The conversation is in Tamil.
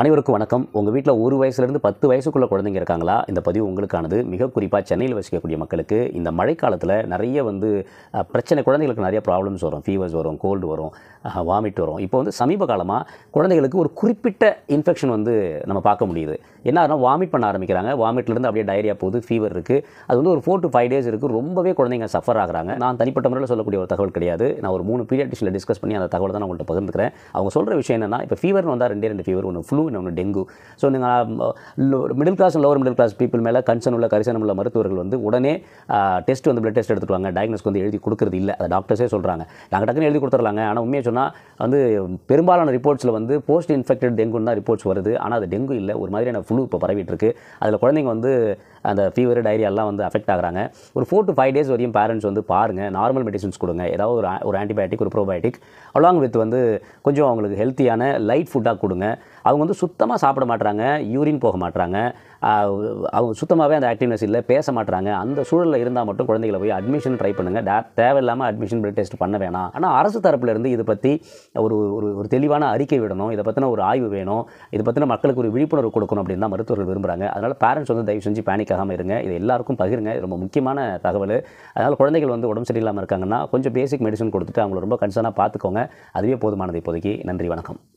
அனைவருக்கும் வணக்கம் உங்கள் வீட்டில் ஒரு வயசுலேருந்து பத்து வயசுக்குள்ளே குழந்தைங்க இருக்காங்களா இந்த பதிவு உங்களுக்கானது மிக குறிப்பாக சென்னையில் வசிக்கக்கூடிய மக்களுக்கு இந்த மழைக்காலத்தில் நிறைய வந்து பிரச்சனை குழந்தைகளுக்கு நிறைய ப்ராப்ளம்ஸ் வரும் ஃபீவர்ஸ் வரும் கோல்டு வரும் வாமிட் வரும் இப்போ வந்து சமீப காலமாக குழந்தைகளுக்கு ஒரு குறிப்பிட்ட இன்ஃபெக்ஷன் வந்து நம்ம பார்க்க முடியுது என்ன வாமிட் பண்ண ஆரம்பிக்கிறாங்க வாமிட்லேருந்து அப்படியே டயரியா போகுது ஃபீவர் இருக்குது அது வந்து ஒரு ஃபோர் டு ஃபைவ் டேஸ் இருக்குது ரொம்பவே குழந்தைங்க சஃபர் ஆகிறாங்க நான் தனிப்பட்ட முறையில் சொல்லக்கூடிய ஒரு தகவல் கிடையாது நான் ஒரு மூணு பீரியட்ரிஷில் டிஸ்கஸ் பண்ணி அந்த தகவல் தான் நான் உங்கள்கிட்ட பகிர்ந்துக்கிறேன் அவங்க சொல்கிற விஷயம் என்னென்னா இப்போ ஃபீவர்னு வந்தால் ரெண்டே ரெண்டு ஃபீவர் ஒன்று ஃப்ளூ இன்னொன்று டெங்கு ஸோ நீங்கள் middle class lower middle class people மேலே கன்சர்ன் உள்ள கரிசனம் உள்ள மருத்துவர்கள் வந்து உடனே டெஸ்ட் வந்து பிளட் டெஸ்ட் எடுத்துட்டு டயக்னோஸ்க்கு வந்து எழுதி கொடுக்குறது இல்லை அதை டாக்டர்ஸே சொல்கிறாங்க நாங்கள் டக்குன்னு எழுதி கொடுத்துட்றாங்க ஆனால் உண்மையை சொன்னால் வந்து பெரும்பாலான ரிப்போர்ட்ஸில் வந்து போஸ்ட் இன்ஃபெக்டட் டெங்குன்னு தான் ரிப்போர்ட்ஸ் வருது ஆனால் அது டெங்கு இல்லை ஒரு மாதிரியான ஃப்ளூ இப்போ பரவிட்டு இருக்கு அதில் குழந்தைங்க வந்து அந்த ஃபீவர் டைரியெல்லாம் வந்து அஃபெக்ட் ஆகிறாங்க ஒரு ஃபோர் டு ஃபைவ் டேஸ் வரையும் பேரண்ட்ஸ் வந்து பாருங்கள் நார்மல் மெடிசன்ஸ் கொடுங்க ஏதாவது ஒரு ஒரு ஆன்டிபயோட்டிக் ஒரு ப்ரோபயோட்டிக் அலாங் வித் வந்து கொஞ்சம் அவங்களுக்கு ஹெல்த்தியான லைட் ஃபுட்டாக கொடுங்க அவங்க வந்து சுத்தமாக சாப்பிட மாட்டுறாங்க யூரின் போக மாட்டுறாங்க அவங்க சுத்தமாகவே அந்த ஆக்டிவ்னஸ் இல்லை பேச மாட்டுறாங்க அந்த சூழலில் இருந்தால் மட்டும் குழந்தைகளை போய் அட்மிஷன் ட்ரை பண்ணுங்கள் டே தேவையில்லாமல் அட்மிஷன் பிளட் டெஸ்ட் பண்ண வேணாம் ஆனால் அரசு தரப்புலேருந்து இதை பற்றி ஒரு ஒரு ஒரு தெளிவான அறிக்கை விடணும் இதை பற்றின ஒரு ஆய்வு வேணும் இதை பற்றின மக்களுக்கு ஒரு விழிப்புணர்வு கொடுக்கணும் அப்படின்னு தான் மருத்துவர்கள் விரும்புகிறாங்க அதனால் பேரண்ட்ஸ் வந்து தயவு செஞ்சு பேனிக் ஆகாமல் இருங்க இது எல்லாருக்கும் பகிருங்க ரொம்ப முக்கியமான தகவல் அதனால் குழந்தைகள் வந்து உடம்பு சரியில்லாமல் இருக்காங்கன்னா கொஞ்சம் பேசிக் மெடிசன் கொடுத்துட்டு அவங்கள ரொம்ப கன்சர்னாக பார்த்துக்கோங்க அதுவே போதுமானது இப்போதைக்கு நன்றி வணக்கம்